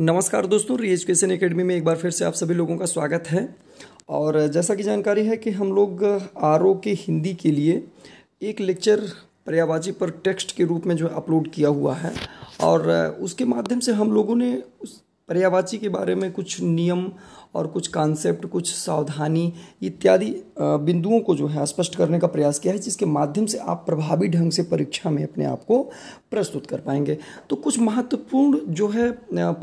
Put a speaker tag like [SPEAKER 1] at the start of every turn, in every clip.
[SPEAKER 1] नमस्कार दोस्तों री एजुकेशन एकेडमी में एक बार फिर से आप सभी लोगों का स्वागत है और जैसा कि जानकारी है कि हम लोग आर के हिंदी के लिए एक लेक्चर पर्यावाजी पर टेक्स्ट के रूप में जो अपलोड किया हुआ है और उसके माध्यम से हम लोगों ने उस पर्यावाची के बारे में कुछ नियम और कुछ कॉन्सेप्ट कुछ सावधानी इत्यादि बिंदुओं को जो है स्पष्ट करने का प्रयास किया है जिसके माध्यम से आप प्रभावी ढंग से परीक्षा में अपने आप को प्रस्तुत कर पाएंगे तो कुछ महत्वपूर्ण जो है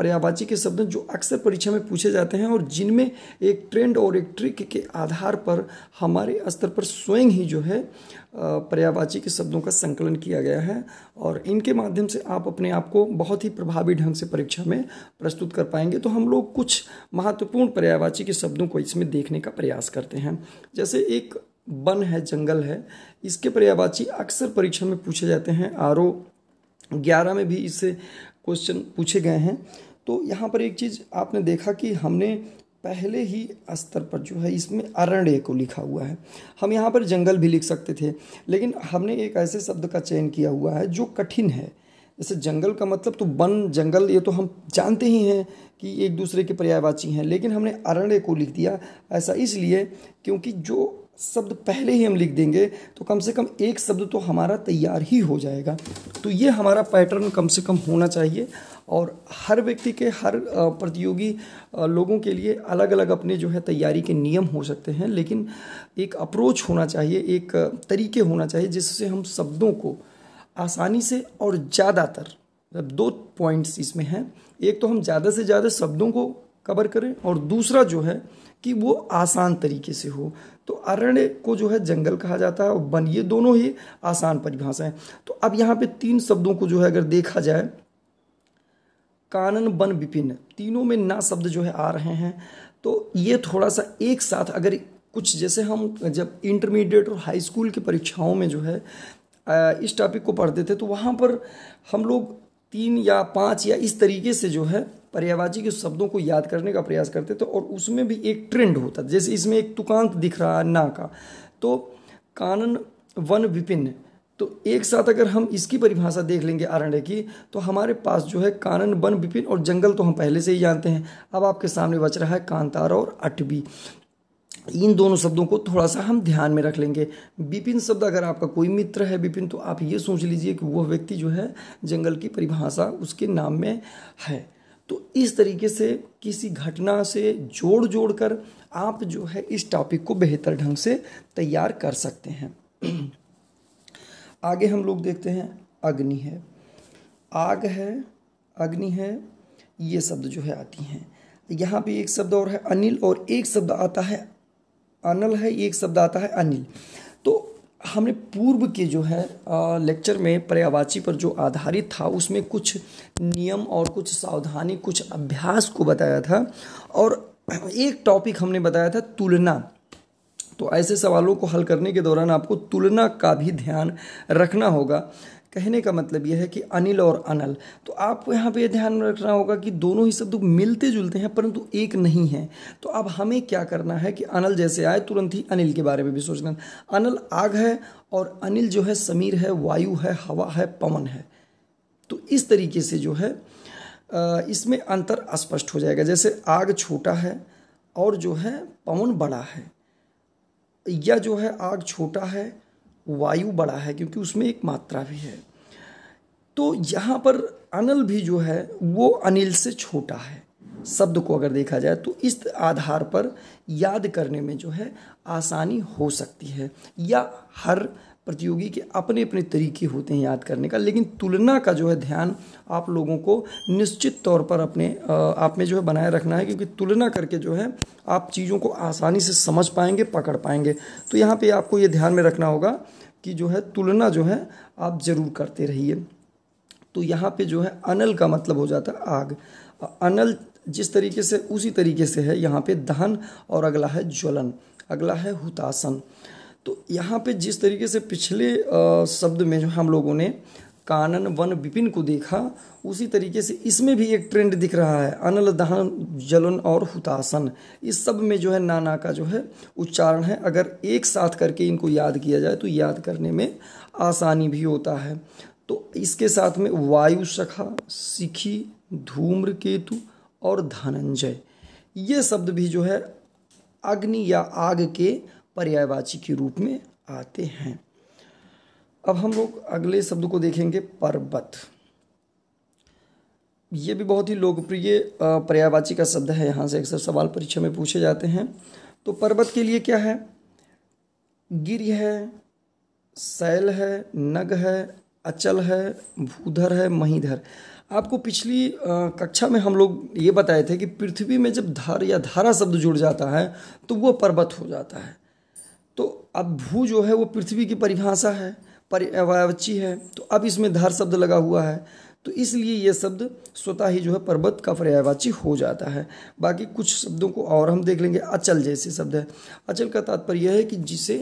[SPEAKER 1] पर्यावाची के शब्द जो अक्सर परीक्षा में पूछे जाते हैं और जिनमें एक ट्रेंड और एक ट्रिक के आधार पर हमारे स्तर पर स्वयं ही जो है पर्यावाची के शब्दों का संकलन किया गया है और इनके माध्यम से आप अपने आप को बहुत ही प्रभावी ढंग से परीक्षा में प्रस्तुत कर पाएंगे तो हम लोग कुछ महत्वपूर्ण पर्यायवाची के शब्दों को इसमें देखने का प्रयास करते हैं जैसे एक वन है जंगल है इसके पर्यायवाची अक्सर परीक्षा में पूछे जाते हैं आर ओ ग्यारह में भी इससे क्वेश्चन पूछे गए हैं तो यहाँ पर एक चीज़ आपने देखा कि हमने पहले ही स्तर पर जो है इसमें अरण्य को लिखा हुआ है हम यहाँ पर जंगल भी लिख सकते थे लेकिन हमने एक ऐसे शब्द का चयन किया हुआ है जो कठिन है जैसे जंगल का मतलब तो वन जंगल ये तो हम जानते ही हैं कि एक दूसरे के पर्यायवाची हैं लेकिन हमने अरण्य को लिख दिया ऐसा इसलिए क्योंकि जो शब्द पहले ही हम लिख देंगे तो कम से कम एक शब्द तो हमारा तैयार ही हो जाएगा तो ये हमारा पैटर्न कम से कम होना चाहिए और हर व्यक्ति के हर प्रतियोगी लोगों के लिए अलग अलग अपने जो है तैयारी के नियम हो सकते हैं लेकिन एक अप्रोच होना चाहिए एक तरीके होना चाहिए जिससे हम शब्दों को आसानी से और ज़्यादातर मतलब दो पॉइंट्स इसमें हैं एक तो हम ज़्यादा से ज़्यादा शब्दों को कवर करें और दूसरा जो है कि वो आसान तरीके से हो तो अरण्य को जो है जंगल कहा जाता है और वन ये दोनों ही आसान परिभाषा हैं तो अब यहाँ पे तीन शब्दों को जो है अगर देखा जाए कानन वन विपिन तीनों में ना शब्द जो है आ रहे हैं तो ये थोड़ा सा एक साथ अगर कुछ जैसे हम जब इंटरमीडिएट और हाई स्कूल की परीक्षाओं में जो है इस टॉपिक को पढ़ते थे तो वहाँ पर हम लोग तीन या पाँच या इस तरीके से जो है पर्यायवाची के शब्दों को याद करने का प्रयास करते थे और उसमें भी एक ट्रेंड होता जैसे इसमें एक तुकांत दिख रहा है ना का तो कानन वन विपिन तो एक साथ अगर हम इसकी परिभाषा देख लेंगे आरण्य की तो हमारे पास जो है कानन वन विपिन और जंगल तो हम पहले से ही जानते हैं अब आपके सामने बच रहा है कांतारा और अटबी इन दोनों शब्दों को थोड़ा सा हम ध्यान में रख लेंगे विपिन शब्द अगर आपका कोई मित्र है विपिन तो आप ये सोच लीजिए कि वह व्यक्ति जो है जंगल की परिभाषा उसके नाम में है तो इस तरीके से किसी घटना से जोड़ जोड़ कर आप जो है इस टॉपिक को बेहतर ढंग से तैयार कर सकते हैं आगे हम लोग देखते हैं अग्नि है आग है अग्नि है ये शब्द जो है आती हैं यहाँ पे एक शब्द और है अनिल और एक शब्द आता है अनल है ये एक शब्द आता है अनिल तो हमने पूर्व के जो है लेक्चर में पर्यावाची पर जो आधारित था उसमें कुछ नियम और कुछ सावधानी कुछ अभ्यास को बताया था और एक टॉपिक हमने बताया था तुलना तो ऐसे सवालों को हल करने के दौरान आपको तुलना का भी ध्यान रखना होगा कहने का मतलब यह है कि अनिल और अनल तो आपको यहाँ पे ध्यान रखना होगा कि दोनों ही शब्द मिलते जुलते हैं परंतु एक नहीं है तो अब हमें क्या करना है कि अनल जैसे आए तुरंत ही अनिल के बारे में भी सोचना अनल आग है और अनिल जो है समीर है वायु है हवा है पवन है तो इस तरीके से जो है इसमें अंतर स्पष्ट हो जाएगा जैसे आग छोटा है और जो है पवन बड़ा है यह जो है आग छोटा है वायु बड़ा है क्योंकि उसमें एक मात्रा भी है तो यहाँ पर अनल भी जो है वो अनिल से छोटा है शब्द को अगर देखा जाए तो इस आधार पर याद करने में जो है आसानी हो सकती है या हर प्रतियोगी के अपने अपने तरीके होते हैं याद करने का लेकिन तुलना का जो है ध्यान आप लोगों को निश्चित तौर पर अपने आप में जो है बनाए रखना है क्योंकि तुलना करके जो है आप चीज़ों को आसानी से समझ पाएंगे पकड़ पाएंगे तो यहाँ पे आपको ये ध्यान में रखना होगा कि जो है तुलना जो है आप ज़रूर करते रहिए तो यहाँ पर जो है अनल का मतलब हो जाता है आग अनल जिस तरीके से उसी तरीके से है यहाँ पे दहन और अगला है ज्वलन अगला है हुतासन तो यहाँ पे जिस तरीके से पिछले शब्द में जो हम लोगों ने कानन वन विपिन को देखा उसी तरीके से इसमें भी एक ट्रेंड दिख रहा है अनल दहन जलन और हुतासन इस सब में जो है नाना का जो है उच्चारण है अगर एक साथ करके इनको याद किया जाए तो याद करने में आसानी भी होता है तो इसके साथ में वायु सखा सिखी धूम्र केतु और धनंजय ये शब्द भी जो है अग्नि या आग के पर्यायवाची के रूप में आते हैं अब हम लोग अगले शब्द को देखेंगे पर्वत ये भी बहुत ही लोकप्रिय पर्यायवाची का शब्द है यहाँ से अक्सर सवाल परीक्षा में पूछे जाते हैं तो पर्वत के लिए क्या है गिर है सैल है नग है अचल है भूधर है महीधर आपको पिछली कक्षा में हम लोग ये बताए थे कि पृथ्वी में जब धर या धारा शब्द जुड़ जाता है तो वह पर्वत हो जाता है तो अब भू जो है वो पृथ्वी की परिभाषा है पर्यावची है तो अब इसमें धार शब्द लगा हुआ है तो इसलिए ये शब्द स्वतः ही जो है पर्वत का पर्यायवाची हो जाता है बाकी कुछ शब्दों को और हम देख लेंगे अचल जैसे शब्द है अचल का तात्पर्य है कि जिसे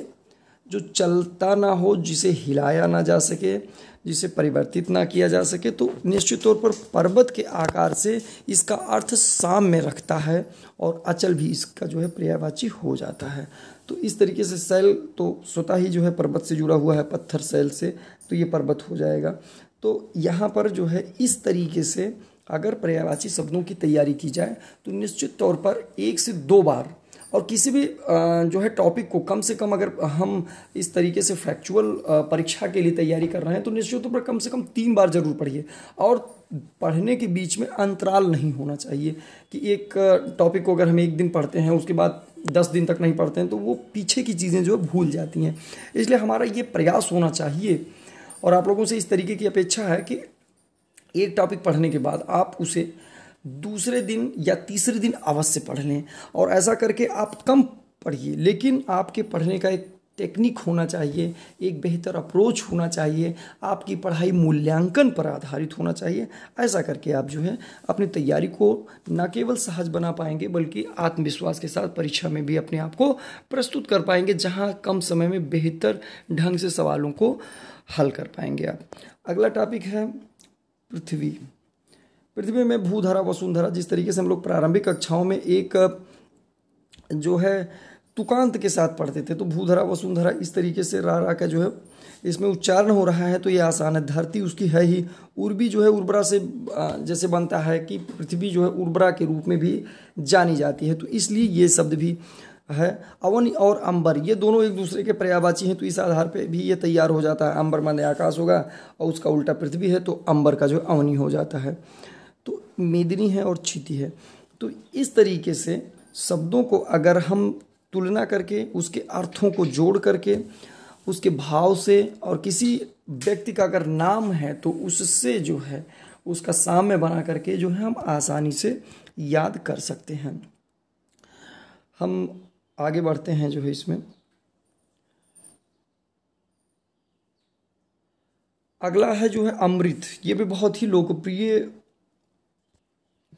[SPEAKER 1] जो चलता ना हो जिसे हिलाया ना जा सके जिसे परिवर्तित ना किया जा सके तो निश्चित तौर पर पर्वत के आकार से इसका अर्थ साम में रखता है और अचल भी इसका जो है पर्यायवाची हो जाता है तो इस तरीके से शैल तो स्वतः ही जो है पर्वत से जुड़ा हुआ है पत्थर शैल से तो ये पर्वत हो जाएगा तो यहाँ पर जो है इस तरीके से अगर पर्यायवाची शब्दों की तैयारी की जाए तो निश्चित तौर पर एक से दो बार और किसी भी जो है टॉपिक को कम से कम अगर हम इस तरीके से फैक्चुअल परीक्षा के लिए तैयारी कर रहे हैं तो निश्चित तौर पर कम से कम तीन बार ज़रूर पढ़िए और पढ़ने के बीच में अंतराल नहीं होना चाहिए कि एक टॉपिक को अगर हम एक दिन पढ़ते हैं उसके बाद दस दिन तक नहीं पढ़ते हैं तो वो पीछे की चीज़ें जो है भूल जाती हैं इसलिए हमारा ये प्रयास होना चाहिए और आप लोगों से इस तरीके की अपेक्षा है कि एक टॉपिक पढ़ने के बाद आप उसे दूसरे दिन या तीसरे दिन अवश्य पढ़ लें और ऐसा करके आप कम पढ़िए लेकिन आपके पढ़ने का एक टेक्निक होना चाहिए एक बेहतर अप्रोच होना चाहिए आपकी पढ़ाई मूल्यांकन पर आधारित होना चाहिए ऐसा करके आप जो है अपनी तैयारी को न केवल सहज बना पाएंगे बल्कि आत्मविश्वास के साथ परीक्षा में भी अपने आप को प्रस्तुत कर पाएंगे जहां कम समय में बेहतर ढंग से सवालों को हल कर पाएंगे आप अगला टॉपिक है पृथ्वी पृथ्वी में भूधारा वसुंधरा जिस तरीके से हम लोग प्रारंभिक कक्षाओं में एक जो है तुकांत के साथ पढ़ते थे तो भूधरा वसुंधरा इस तरीके से रा रा का जो है इसमें उच्चारण हो रहा है तो ये आसान है धरती उसकी है ही उर्वी जो है उर्वरा से जैसे बनता है कि पृथ्वी जो है उर्वरा के रूप में भी जानी जाती है तो इसलिए ये शब्द भी है अवन और अंबर ये दोनों एक दूसरे के पर्यावाची हैं तो इस आधार पर भी ये तैयार हो जाता है अंबर माने आकाश होगा और उसका उल्टा पृथ्वी है तो अंबर का जो अवनी हो जाता है तो मेदिनी है और छीती है तो इस तरीके से शब्दों को अगर हम तुलना करके उसके अर्थों को जोड़ करके उसके भाव से और किसी व्यक्ति का अगर नाम है तो उससे जो है उसका साम्य बना करके जो है हम आसानी से याद कर सकते हैं हम आगे बढ़ते हैं जो है इसमें अगला है जो है अमृत ये भी बहुत ही लोकप्रिय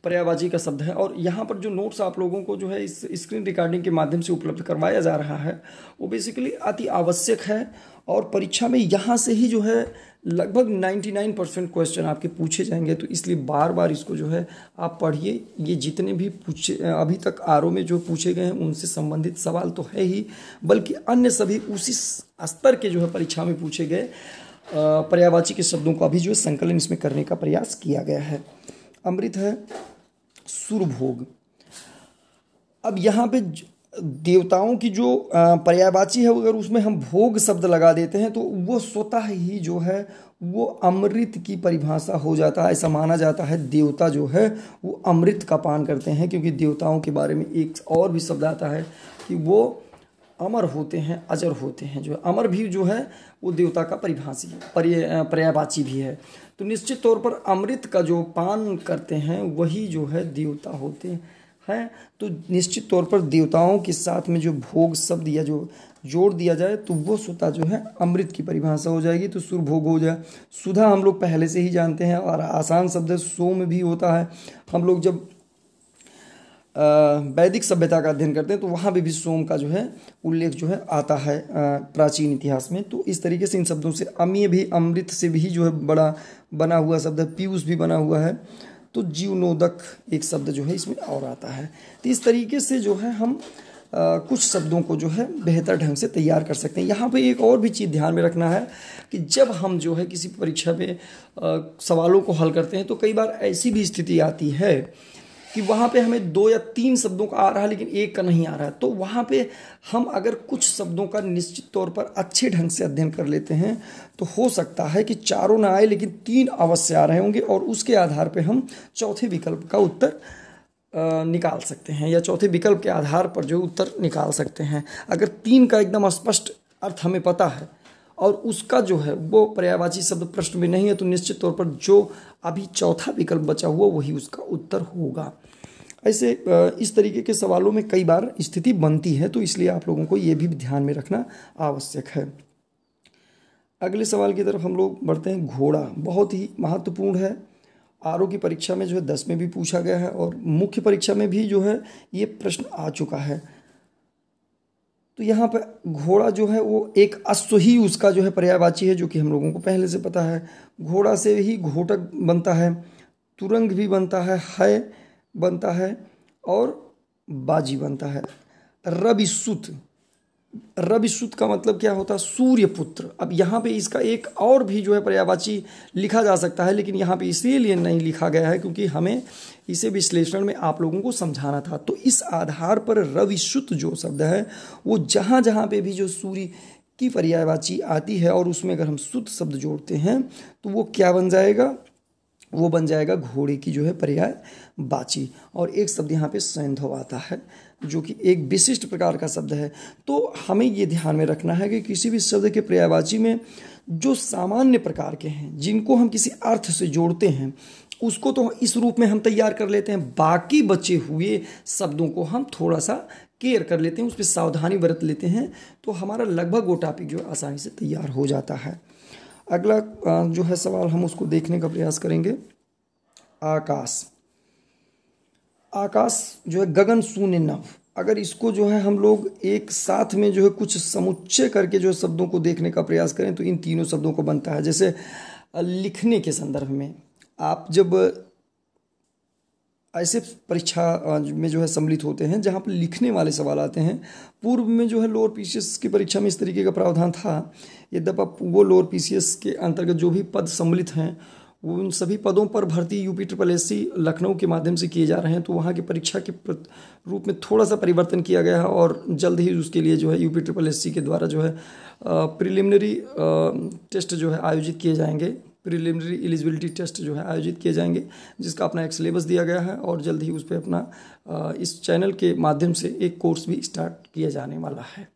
[SPEAKER 1] पर्यावाजी का शब्द है और यहाँ पर जो नोट्स आप लोगों को जो है इस स्क्रीन रिकॉर्डिंग के माध्यम से उपलब्ध करवाया जा रहा है वो बेसिकली अति आवश्यक है और परीक्षा में यहाँ से ही जो है लगभग 99 परसेंट क्वेश्चन आपके पूछे जाएंगे तो इसलिए बार बार इसको जो है आप पढ़िए ये जितने भी पूछे अभी तक आर में जो पूछे गए हैं उनसे संबंधित सवाल तो है ही बल्कि अन्य सभी उसी स्तर के जो है परीक्षा में पूछे गए पर्यावाची के शब्दों का भी जो है संकलन इसमें करने का प्रयास किया गया है अमृत है सुरभोग अब यहाँ पे देवताओं की जो पर्यायवाची है अगर उसमें हम भोग शब्द लगा देते हैं तो वो स्वतः ही जो है वो अमृत की परिभाषा हो जाता है ऐसा माना जाता है देवता जो है वो अमृत का पान करते हैं क्योंकि देवताओं के बारे में एक और भी शब्द आता है कि वो अमर होते हैं अजर होते हैं जो है अमर भी जो है वो देवता का परिभाषी पर्यायवाची भी है तो निश्चित तौर पर अमृत का जो पान करते हैं वही जो है देवता होते हैं तो निश्चित तौर पर देवताओं के साथ में जो भोग शब्द या जो जोड़ दिया जाए तो वो सुता जो है अमृत की परिभाषा हो जाएगी तो सुर भोग हो जाए सुधा हम लोग पहले से ही जानते हैं और आसान शब्द सोम भी होता है हम लोग जब वैदिक सभ्यता का अध्ययन करते हैं तो वहाँ भी, भी सोम का जो है उल्लेख जो है आता है प्राचीन इतिहास में तो इस तरीके से इन शब्दों से अमीय भी अमृत से भी जो है बड़ा बना हुआ शब्द है पीयूष भी बना हुआ है तो जीवनोदक एक शब्द जो है इसमें और आता है तो इस तरीके से जो है हम आ, कुछ शब्दों को जो है बेहतर ढंग से तैयार कर सकते हैं यहाँ पे एक और भी चीज़ ध्यान में रखना है कि जब हम जो है किसी परीक्षा में सवालों को हल करते हैं तो कई बार ऐसी भी स्थिति आती है कि वहाँ पे हमें दो या तीन शब्दों का आ रहा है लेकिन एक का नहीं आ रहा है तो वहाँ पे हम अगर कुछ शब्दों का निश्चित तौर पर अच्छे ढंग से अध्ययन कर लेते हैं तो हो सकता है कि चारों ना आए लेकिन तीन अवश्य आ रहे होंगे और उसके आधार पर हम चौथे विकल्प का उत्तर निकाल सकते हैं या चौथे विकल्प के आधार पर जो उत्तर निकाल सकते हैं अगर तीन का एकदम स्पष्ट अर्थ हमें पता है और उसका जो है वो पर्यायवाची शब्द प्रश्न में नहीं है तो निश्चित तौर पर जो अभी चौथा विकल्प बचा हुआ वही उसका उत्तर होगा ऐसे इस तरीके के सवालों में कई बार स्थिति बनती है तो इसलिए आप लोगों को ये भी ध्यान में रखना आवश्यक है अगले सवाल की तरफ हम लोग बढ़ते हैं घोड़ा बहुत ही महत्वपूर्ण है आर की परीक्षा में जो है दस में भी पूछा गया है और मुख्य परीक्षा में भी जो है ये प्रश्न आ चुका है तो यहाँ पर घोड़ा जो है वो एक अश्व ही उसका जो है पर्यायवाची है जो कि हम लोगों को पहले से पता है घोड़ा से ही घोटक बनता है तुरंग भी बनता है है बनता है और बाजी बनता है सुत सूत का मतलब क्या होता है सूर्यपुत्र अब यहाँ पे इसका एक और भी जो है पर्यावाची लिखा जा सकता है लेकिन यहाँ पे इसीलिए नहीं लिखा गया है क्योंकि हमें इसे विश्लेषण में आप लोगों को समझाना था तो इस आधार पर सूत जो शब्द है वो जहाँ जहाँ पे भी जो सूर्य की पर्यायवाची आती है और उसमें अगर हम सुत शब्द जोड़ते हैं तो वो क्या बन जाएगा वो बन जाएगा घोड़े की जो है पर्याय बाची और एक शब्द यहाँ पे सैंधव आता है जो कि एक विशिष्ट प्रकार का शब्द है तो हमें ये ध्यान में रखना है कि किसी भी शब्द के पर्यायवाची में जो सामान्य प्रकार के हैं जिनको हम किसी अर्थ से जोड़ते हैं उसको तो इस रूप में हम तैयार कर लेते हैं बाकी बचे हुए शब्दों को हम थोड़ा सा केयर कर लेते हैं उस पर सावधानी बरत लेते हैं तो हमारा लगभग वो टॉपिक जो आसानी से तैयार हो जाता है अगला जो है सवाल हम उसको देखने का प्रयास करेंगे आकाश आकाश जो है गगन शून्य नव अगर इसको जो है हम लोग एक साथ में जो है कुछ समुच्चय करके जो शब्दों को देखने का प्रयास करें तो इन तीनों शब्दों को बनता है जैसे लिखने के संदर्भ में आप जब ऐसे परीक्षा में जो है सम्मिलित होते हैं जहाँ पर लिखने वाले सवाल आते हैं पूर्व में जो है लोअर पीसीएस की परीक्षा में इस तरीके का प्रावधान था यद्यप वो लोअर पीसीएस के अंतर्गत जो भी पद सम्मिलित हैं उन सभी पदों पर भर्ती यूपी ट्रिपल एस लखनऊ के माध्यम से किए जा रहे हैं तो वहाँ की परीक्षा के रूप में थोड़ा सा परिवर्तन किया गया है और जल्द ही उसके लिए जो है यूपी ट्रिपल एस के द्वारा जो है प्रिलिमिनरी टेस्ट जो है आयोजित किए जाएंगे प्रिलिमिनरी एलिजिबिलिटी टेस्ट जो है आयोजित किए जाएंगे जिसका अपना एक सिलेबस दिया गया है और जल्द ही उस पर अपना इस चैनल के माध्यम से एक कोर्स भी स्टार्ट किया जाने वाला है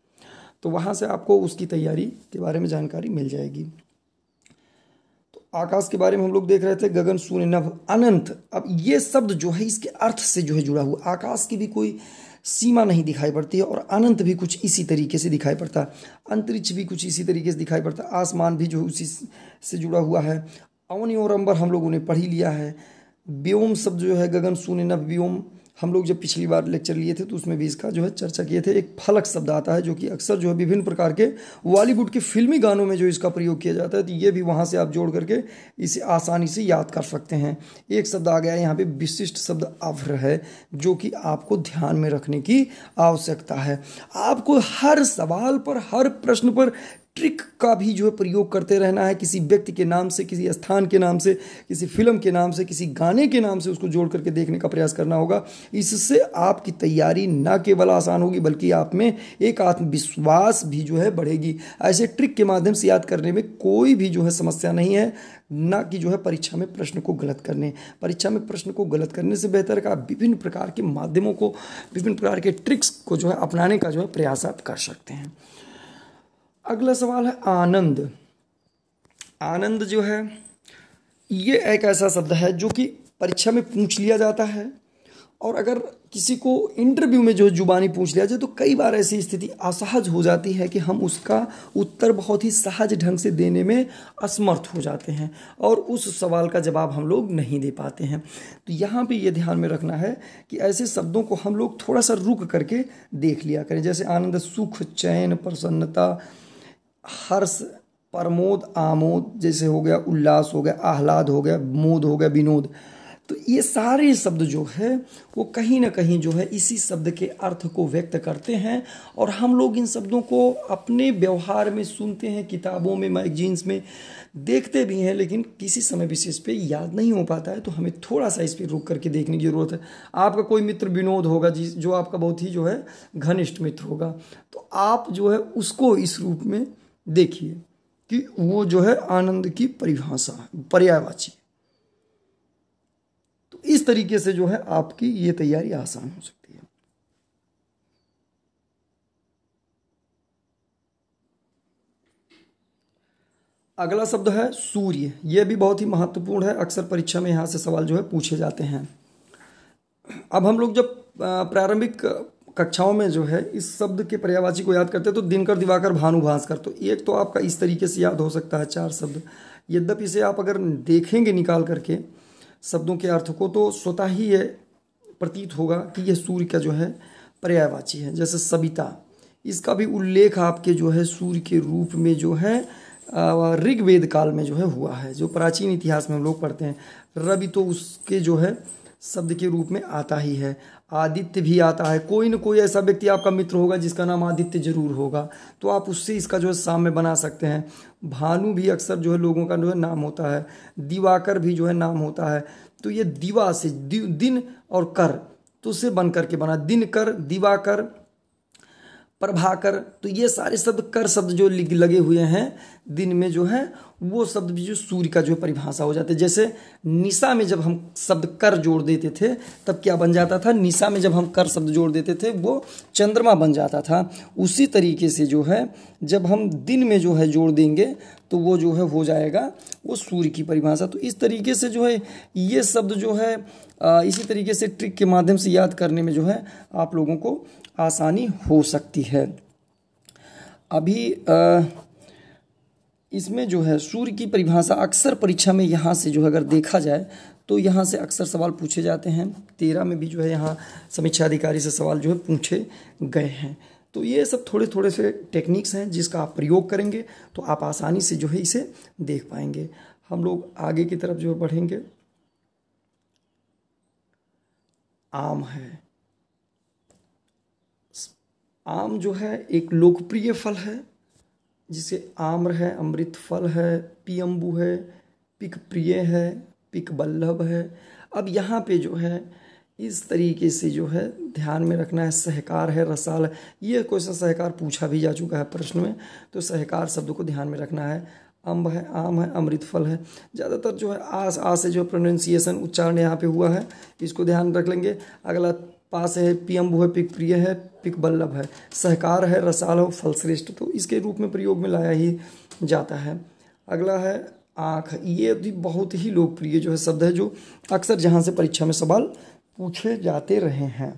[SPEAKER 1] तो वहाँ से आपको उसकी तैयारी के बारे में जानकारी मिल जाएगी आकाश के बारे में हम लोग देख रहे थे गगन शून्य नभ अनंत अब ये शब्द जो है इसके अर्थ से जो है जुड़ा हुआ आकाश की भी कोई सीमा नहीं दिखाई पड़ती है और अनंत भी कुछ इसी तरीके से दिखाई पड़ता है अंतरिक्ष भी कुछ इसी तरीके से दिखाई पड़ता है आसमान भी जो उसी से जुड़ा हुआ है अवनि और अंबर हम लोगों ने पढ़ ही लिया है व्योम शब्द जो है गगन शून्य नभ व्योम हम लोग जब पिछली बार लेक्चर लिए थे तो उसमें भी इसका जो है चर्चा किए थे एक फलक शब्द आता है जो कि अक्सर जो है विभिन्न प्रकार के बॉलीवुड के फिल्मी गानों में जो इसका प्रयोग किया जाता है तो ये भी वहाँ से आप जोड़ करके इसे आसानी से याद कर सकते हैं एक शब्द आ गया यहाँ पे विशिष्ट शब्द अभ्र है जो कि आपको ध्यान में रखने की आवश्यकता है आपको हर सवाल पर हर प्रश्न पर ट्रिक का भी जो है प्रयोग करते रहना है किसी व्यक्ति के नाम से किसी स्थान के नाम से किसी फिल्म के नाम से किसी गाने के नाम से उसको जोड़ करके देखने का प्रयास करना होगा इससे आपकी तैयारी न केवल आसान होगी बल्कि आप में एक आत्मविश्वास भी जो है बढ़ेगी ऐसे ट्रिक के माध्यम से याद करने में कोई भी जो है समस्या नहीं है ना कि जो है परीक्षा में प्रश्न को गलत करने परीक्षा में प्रश्न को गलत करने से बेहतर का आप विभिन्न प्रकार के माध्यमों को विभिन्न प्रकार के ट्रिक्स को जो है अपनाने का जो है प्रयास आप कर सकते हैं अगला सवाल है आनंद आनंद जो है ये एक ऐसा शब्द है जो कि परीक्षा में पूछ लिया जाता है और अगर किसी को इंटरव्यू में जो जुबानी पूछ लिया जाए तो कई बार ऐसी स्थिति असहज हो जाती है कि हम उसका उत्तर बहुत ही सहज ढंग से देने में असमर्थ हो जाते हैं और उस सवाल का जवाब हम लोग नहीं दे पाते हैं तो यहाँ पे ये ध्यान में रखना है कि ऐसे शब्दों को हम लोग थोड़ा सा रुक करके देख लिया करें जैसे आनंद सुख चैन प्रसन्नता हर्ष प्रमोद आमोद जैसे हो गया उल्लास हो गया आह्लाद हो गया मोद हो गया विनोद तो ये सारे शब्द जो है वो कहीं ना कहीं जो है इसी शब्द के अर्थ को व्यक्त करते हैं और हम लोग इन शब्दों को अपने व्यवहार में सुनते हैं किताबों में मैगजीन्स में देखते भी हैं लेकिन किसी समय विशेष पे याद नहीं हो पाता है तो हमें थोड़ा सा इस पर रुक करके देखने की ज़रूरत है आपका कोई मित्र विनोद होगा जिस जो आपका बहुत ही जो है घनिष्ठ मित्र होगा तो आप जो है उसको इस रूप में देखिए कि वो जो है आनंद की परिभाषा है पर्यायवाची तो इस तरीके से जो है आपकी ये तैयारी आसान हो सकती है अगला शब्द है सूर्य यह भी बहुत ही महत्वपूर्ण है अक्सर परीक्षा में यहां से सवाल जो है पूछे जाते हैं अब हम लोग जब प्रारंभिक कक्षाओं में जो है इस शब्द के पर्यावाची को याद करते हैं तो दिनकर दिवाकर भानु भास्कर तो एक तो आपका इस तरीके से याद हो सकता है चार शब्द यद्यपि इसे आप अगर देखेंगे निकाल करके शब्दों के अर्थ को तो स्वतः ही ये प्रतीत होगा कि यह सूर्य का जो है पर्यायवाची है जैसे सविता इसका भी उल्लेख आपके जो है सूर्य के रूप में जो है ऋग्वेद काल में जो है हुआ है जो प्राचीन इतिहास में हम लोग पढ़ते हैं रवि तो उसके जो है शब्द के रूप में आता ही है आदित्य भी आता है कोई ना कोई ऐसा व्यक्ति आपका मित्र होगा जिसका नाम आदित्य जरूर होगा तो आप उससे इसका जो है साम्य बना सकते हैं भानु भी अक्सर जो है लोगों का जो है नाम होता है दिवाकर भी जो है नाम होता है तो ये दिवा से दि, दिन और कर तो उसे बन करके बना दिन कर दिवाकर प्रभाकर तो ये सारे शब्द कर शब्द जो लगे हुए हैं दिन में जो है वो शब्द भी जो सूर्य का जो है परिभाषा हो जाता है जैसे निशा में जब हम शब्द कर जोड़ देते थे तब क्या बन जाता था निशा में जब हम कर शब्द जोड़ देते थे वो चंद्रमा बन जाता था उसी तरीके से जो है जब हम दिन में जो है जोड़ देंगे तो वो जो है हो जाएगा वो सूर्य की परिभाषा तो इस तरीके से जो है ये शब्द जो है इसी तरीके से ट्रिक के माध्यम से याद करने में जो है आप लोगों को आसानी हो सकती है अभी आ, इसमें जो है सूर्य की परिभाषा अक्सर परीक्षा में यहाँ से जो है अगर देखा जाए तो यहाँ से अक्सर सवाल पूछे जाते हैं तेरह में भी जो है यहाँ समीक्षा अधिकारी से सवाल जो है पूछे गए हैं तो ये सब थोड़े थोड़े से टेक्निक्स हैं जिसका आप प्रयोग करेंगे तो आप आसानी से जो है इसे देख पाएंगे हम लोग आगे की तरफ जो है बढ़ेंगे आम है आम जो है एक लोकप्रिय फल है जिसे आम्र है अमृत फल है पियम्बू है पिक प्रिय है पिक बल्लभ है अब यहाँ पे जो है इस तरीके से जो है ध्यान में रखना है सहकार है रसाल है ये क्वेश्चन सहकार पूछा भी जा चुका है प्रश्न में तो सहकार शब्द को ध्यान में रखना है अम्ब है आम है अमृत फल है ज़्यादातर जो है आस आस से जो प्रोनाउंसिएशन उच्चारण यहाँ पे हुआ है इसको ध्यान रख लेंगे अगला पास है पियम्ब है पिक प्रिय है पिक बल्लभ है सहकार है रसाल हो फलश्रेष्ठ तो इसके रूप में प्रयोग में लाया ही जाता है अगला है आँख ये भी बहुत ही लोकप्रिय जो है शब्द है जो अक्सर जहाँ से परीक्षा में सवाल पूछे जाते रहे हैं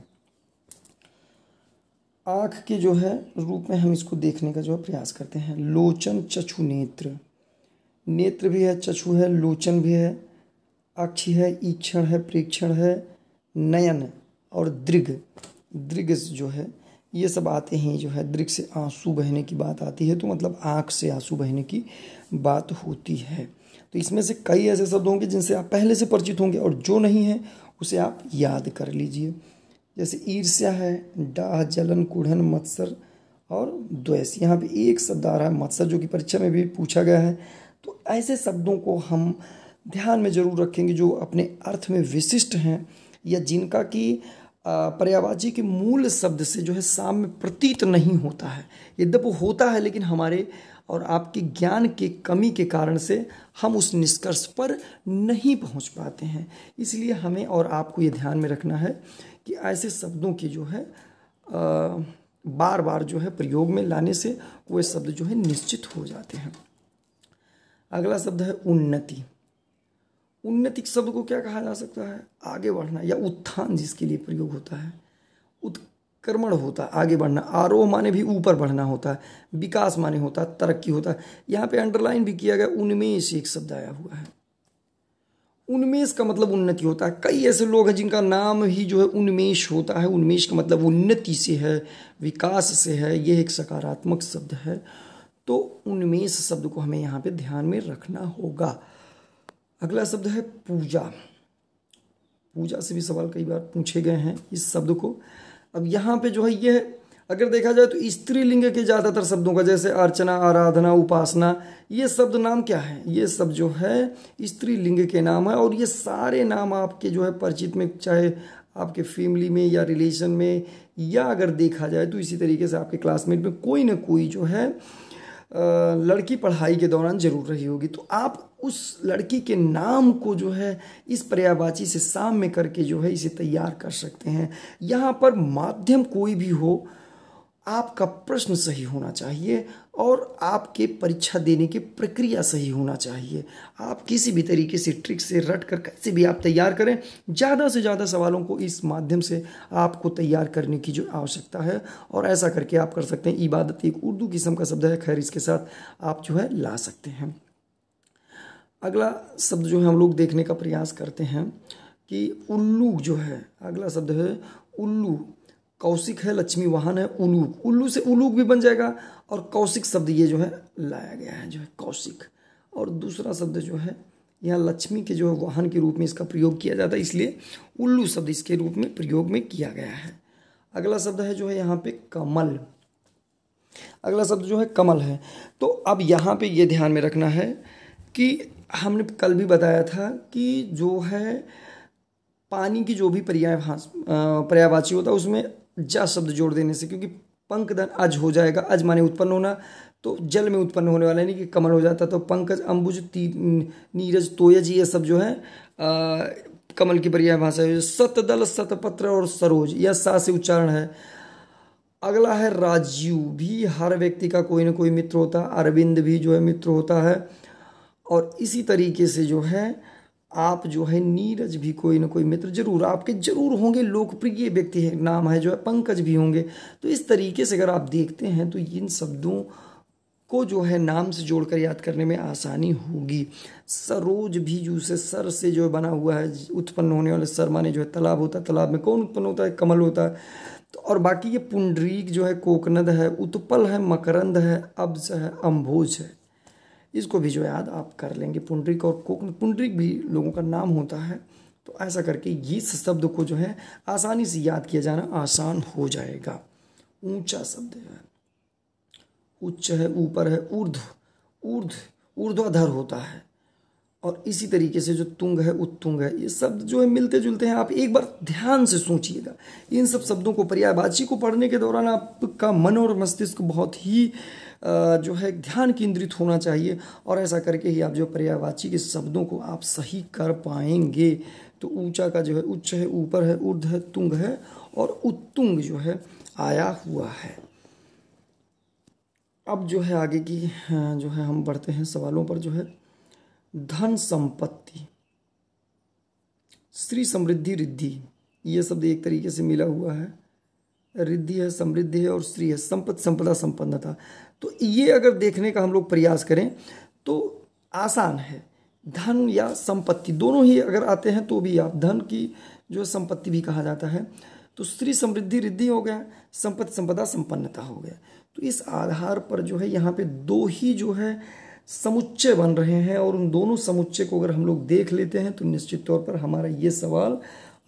[SPEAKER 1] आँख के जो है रूप में हम इसको देखने का जो है प्रयास करते हैं लोचन चछु नेत्र नेत्र भी है चछु है लोचन भी है अक्ष है ईक्षण है प्रेक्षण है नयन और दृग दृग जो है ये सब आते हैं जो है दृग से आंसू बहने की बात आती है तो मतलब आँख से आंसू बहने की बात होती है तो इसमें से कई ऐसे शब्द होंगे जिनसे आप पहले से परिचित होंगे और जो नहीं है उसे आप याद कर लीजिए जैसे ईर्ष्या है डाह जलन कुढ़न मत्सर और द्वैस यहाँ पे एक शब्द आ रहा है मत्सर जो कि परीक्षा में भी पूछा गया है तो ऐसे शब्दों को हम ध्यान में जरूर रखेंगे जो अपने अर्थ में विशिष्ट हैं या जिनका कि पर्यावाची के मूल शब्द से जो है साम्य प्रतीत नहीं होता है यद्यप होता है लेकिन हमारे और आपके ज्ञान के कमी के कारण से हम उस निष्कर्ष पर नहीं पहुंच पाते हैं इसलिए हमें और आपको ये ध्यान में रखना है कि ऐसे शब्दों की जो है आ, बार बार जो है प्रयोग में लाने से वो शब्द जो है निश्चित हो जाते हैं अगला शब्द है उन्नति उन्नतिक शब्द को क्या कहा जा सकता है आगे बढ़ना या उत्थान जिसके लिए प्रयोग होता है उत्क्रमण होता है आगे बढ़ना आरोह माने भी ऊपर बढ़ना होता है विकास माने होता है तरक्की होता है यहाँ पे अंडरलाइन भी किया गया उन्मेष एक शब्द आया हुआ है उन्मेष का मतलब उन्नति होता है कई ऐसे लोग हैं जिनका नाम ही जो है उन्मेष होता है उन्मेष का मतलब उन्नति से है विकास से है यह एक सकारात्मक शब्द है तो उन्मेष शब्द को हमें यहाँ पे ध्यान में रखना होगा अगला शब्द है पूजा पूजा से भी सवाल कई बार पूछे गए हैं इस शब्द को अब यहाँ पे जो है ये अगर देखा जाए तो स्त्रीलिंग के ज़्यादातर शब्दों का जैसे अर्चना आराधना उपासना ये शब्द नाम क्या है ये सब जो है स्त्रीलिंग के नाम है और ये सारे नाम आपके जो है परिचित में चाहे आपके फैमिली में या रिलेशन में या अगर देखा जाए तो इसी तरीके से आपके क्लासमेट में कोई ना कोई जो है लड़की पढ़ाई के दौरान ज़रूर रही होगी तो आप उस लड़की के नाम को जो है इस पर्यावाची से साम्य करके जो है इसे तैयार कर सकते हैं यहाँ पर माध्यम कोई भी हो आपका प्रश्न सही होना चाहिए और आपके परीक्षा देने की प्रक्रिया सही होना चाहिए आप किसी भी तरीके से ट्रिक से रट कर कैसे भी आप तैयार करें ज़्यादा से ज़्यादा सवालों को इस माध्यम से आपको तैयार करने की जो आवश्यकता है और ऐसा करके आप कर सकते हैं इबादत एक उर्दू किस्म का शब्द है खैर इसके साथ आप जो है ला सकते हैं अगला शब्द जो है हम लोग देखने का प्रयास करते हैं कि उल्लू जो है अगला शब्द है उल्लू कौशिक है लक्ष्मी वाहन है उलूक उल्लू से उलूक भी बन जाएगा और कौशिक शब्द ये जो है लाया गया है जो है कौशिक और दूसरा शब्द जो है यहाँ लक्ष्मी के जो है वाहन के रूप में इसका प्रयोग किया जाता है इसलिए उल्लू शब्द इसके रूप में प्रयोग में किया गया है अगला शब्द है जो है यहाँ पे कमल अगला शब्द जो है कमल है तो अब यहाँ पे ये ध्यान में रखना है कि हमने कल भी बताया था कि जो है पानी की जो भी पर्याय हाँ, पर्यायवाची होता है उसमें जा शब्द जोड़ देने से क्योंकि पंकदन अज हो जाएगा अज माने उत्पन्न होना तो जल में उत्पन्न होने वाला यानी कि कमल हो जाता तो पंकज अंबुज ती नीरज तोयज ये सब जो है आ, कमल की पर्याय भाषा है सतदल सतपत्र और सरोज यह सा से उच्चारण है अगला है राजीव भी हर व्यक्ति का कोई ना कोई मित्र होता अरविंद भी जो है मित्र होता है और इसी तरीके से जो है आप जो है नीरज भी कोई ना कोई मित्र जरूर आपके जरूर होंगे लोकप्रिय व्यक्ति है नाम है जो है पंकज भी होंगे तो इस तरीके से अगर आप देखते हैं तो इन शब्दों को जो है नाम से जोड़कर याद करने में आसानी होगी सरोज भी जो से सर से जो बना हुआ है उत्पन्न होने वाले सर माने जो है तालाब होता है तालाब में कौन उत्पन्न होता है कमल होता है तो और बाकी ये पुंडरीक जो है कोकनद है उत्पल है मकरंद है अब्ज है अम्भोज है इसको भी जो याद आप कर लेंगे पुंडरिक और कोक पुंडरिक भी लोगों का नाम होता है तो ऐसा करके इस शब्द को जो है आसानी से याद किया जाना आसान हो जाएगा ऊंचा शब्द है उच्च है ऊपर है ऊर्ध ऊर्ध ऊर्ध्वाधर होता है और इसी तरीके से जो तुंग है उत्तुंग है ये शब्द जो है मिलते जुलते हैं आप एक बार ध्यान से सोचिएगा इन सब शब्दों को पर्यायवाची को पढ़ने के दौरान आपका मन और मस्तिष्क बहुत ही जो है ध्यान केंद्रित होना चाहिए और ऐसा करके ही आप जो पर्यायवाची के शब्दों को आप सही कर पाएंगे तो ऊंचा का जो है उच्च है ऊपर है ऊर्ध है तुंग है और उत्तुंग जो है आया हुआ है अब जो है आगे की जो है हम बढ़ते हैं सवालों पर जो है धन संपत्ति श्री समृद्धि रिद्धि ये शब्द एक तरीके से मिला हुआ है रिद्धि है समृद्धि है और श्री है संपत्ति संपदा संपन्नता तो ये अगर देखने का हम लोग प्रयास करें तो आसान है धन या संपत्ति दोनों ही अगर आते हैं तो भी आप धन की जो संपत्ति भी कहा जाता है तो स्त्री समृद्धि रिद्धि हो गया संपत्ति संपदा संपन्नता हो गया तो इस आधार पर जो है यहाँ पे दो ही जो है समुच्चय बन रहे हैं और उन दोनों समुच्चय को अगर हम लोग देख लेते हैं तो निश्चित तौर पर हमारा ये सवाल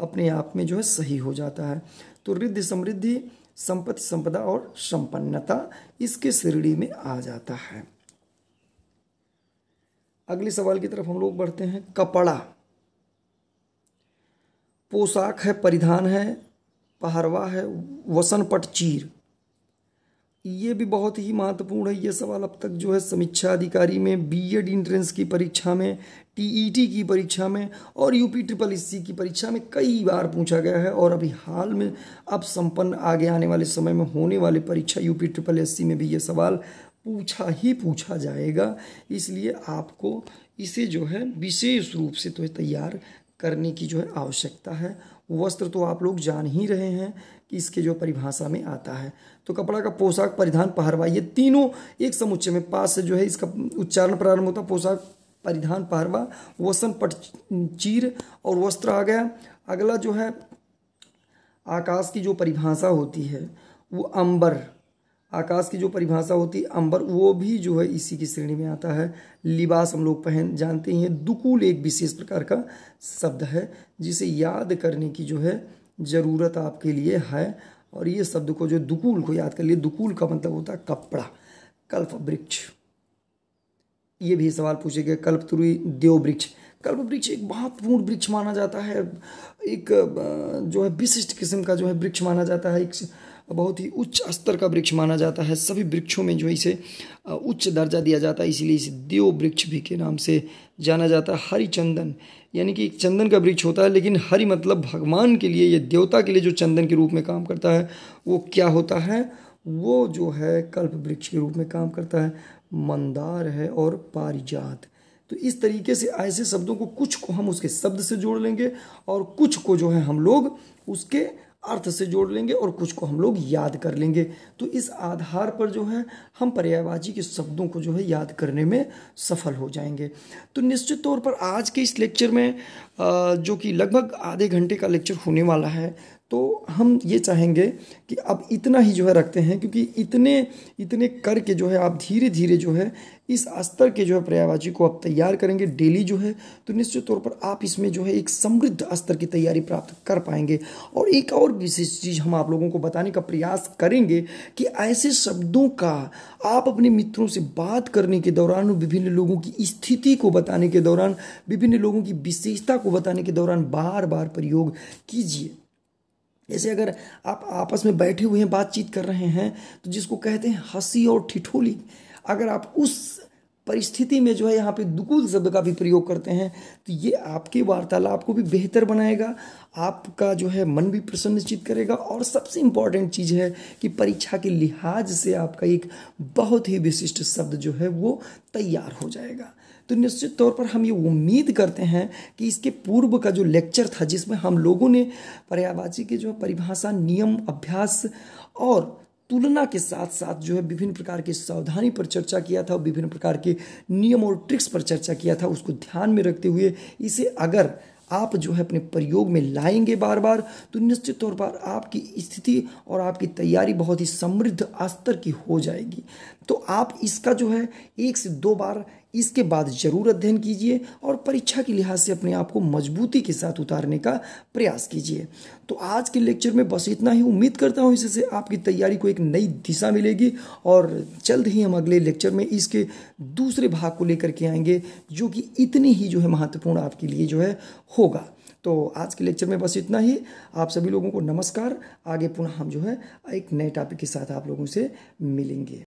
[SPEAKER 1] अपने आप में जो है सही हो जाता है तो रिद्धि समृद्धि संपत्ति संपदा और संपन्नता इसके श्रेणी में आ जाता है अगले सवाल की तरफ हम लोग बढ़ते हैं कपड़ा पोशाक है परिधान है पहरवा है वसन पट चीर ये भी बहुत ही महत्वपूर्ण है ये सवाल अब तक जो है समीक्षा अधिकारी में बीएड एंट्रेंस e की परीक्षा में टीईटी e की परीक्षा में और यूपी ट्रिपल सी की परीक्षा में कई बार पूछा गया है और अभी हाल में अब संपन्न आगे आने वाले समय में होने वाली परीक्षा यूपी ट्रिपल एस में भी ये सवाल पूछा ही पूछा जाएगा इसलिए आपको इसे जो है विशेष रूप से तो तैयार करने की जो है आवश्यकता है वस्त्र तो आप लोग जान ही रहे हैं कि इसके जो परिभाषा में आता है तो कपड़ा का पोशाक परिधान पहरवा ये तीनों एक समुच्चय में पास से जो है इसका उच्चारण प्रारंभ होता पोशाक परिधान पहरवा वसन पट चीर और वस्त्र आ गया अगला जो है आकाश की जो परिभाषा होती है वो अंबर आकाश की जो परिभाषा होती है अंबर वो भी जो है इसी की श्रेणी में आता है लिबास हम लोग पहन जानते हैं दुकूल एक विशेष प्रकार का शब्द है जिसे याद करने की जो है ज़रूरत आपके लिए है और ये शब्द को जो दुकूल को याद कर लिए दुकूल का मतलब होता है कपड़ा कल्प वृक्ष ये भी सवाल पूछे गए कल्पतरुई देव वृक्ष कल्प वृक्ष एक महत्वपूर्ण वृक्ष माना जाता है एक जो है विशिष्ट किस्म का जो है वृक्ष माना जाता है एक बहुत ही उच्च स्तर का वृक्ष माना जाता है सभी वृक्षों में जो इसे उच्च दर्जा दिया जाता है इसीलिए इसे देव वृक्ष भी के नाम से जाना जाता है हरि चंदन यानी कि चंदन का वृक्ष होता है लेकिन हरि मतलब भगवान के लिए या देवता के लिए जो चंदन के रूप में काम करता है वो क्या होता है वो जो है कल्प वृक्ष के रूप में काम करता है मंदार है और पारिजात तो इस तरीके से ऐसे शब्दों को कुछ को हम उसके शब्द से जोड़ लेंगे और कुछ को जो है हम लोग उसके अर्थ से जोड़ लेंगे और कुछ को हम लोग याद कर लेंगे तो इस आधार पर जो है हम पर्यायवाची के शब्दों को जो है याद करने में सफल हो जाएंगे तो निश्चित तौर पर आज के इस लेक्चर में जो कि लगभग आधे घंटे का लेक्चर होने वाला है तो हम ये चाहेंगे कि अब इतना ही जो है रखते हैं क्योंकि इतने इतने करके जो है आप धीरे धीरे जो है इस स्तर के जो है पर्यायवाची को आप तैयार करेंगे डेली जो है तो निश्चित तौर पर आप इसमें जो है एक समृद्ध स्तर की तैयारी प्राप्त कर पाएंगे और एक और विशेष चीज़ हम आप लोगों को बताने का प्रयास करेंगे कि ऐसे शब्दों का आप अपने मित्रों से बात करने के दौरान विभिन्न लोगों की स्थिति को बताने के दौरान विभिन्न लोगों की विशेषता को बताने के दौरान बार बार प्रयोग कीजिए जैसे अगर आप आपस में बैठे हुए हैं बातचीत कर रहे हैं तो जिसको कहते हैं हंसी और ठिठोली अगर आप उस परिस्थिति में जो है यहाँ पे दुकूल शब्द का भी प्रयोग करते हैं तो ये आपके वार्तालाप को भी बेहतर बनाएगा आपका जो है मन भी प्रसन्न चित करेगा और सबसे इम्पॉर्टेंट चीज़ है कि परीक्षा के लिहाज से आपका एक बहुत ही विशिष्ट शब्द जो है वो तैयार हो जाएगा तो निश्चित तौर पर हम ये उम्मीद करते हैं कि इसके पूर्व का जो लेक्चर था जिसमें हम लोगों ने पर्यावाची के जो परिभाषा नियम अभ्यास और तुलना के साथ साथ जो है विभिन्न प्रकार की सावधानी पर चर्चा किया था विभिन्न प्रकार के नियम और ट्रिक्स पर चर्चा किया था उसको ध्यान में रखते हुए इसे अगर आप जो है अपने प्रयोग में लाएंगे बार बार तो निश्चित तौर पर आपकी स्थिति और आपकी तैयारी बहुत ही समृद्ध स्तर की हो जाएगी तो आप इसका जो है एक से दो बार इसके बाद ज़रूर अध्ययन कीजिए और परीक्षा के लिहाज से अपने आप को मजबूती के साथ उतारने का प्रयास कीजिए तो आज के लेक्चर में बस इतना ही उम्मीद करता हूँ इससे आपकी तैयारी को एक नई दिशा मिलेगी और जल्द ही हम अगले लेक्चर में इसके दूसरे भाग को लेकर के आएंगे जो कि इतनी ही जो है महत्वपूर्ण आपके लिए जो है होगा तो आज के लेक्चर में बस इतना ही आप सभी लोगों को नमस्कार आगे पुनः हम जो है एक नए टॉपिक के साथ आप लोगों से मिलेंगे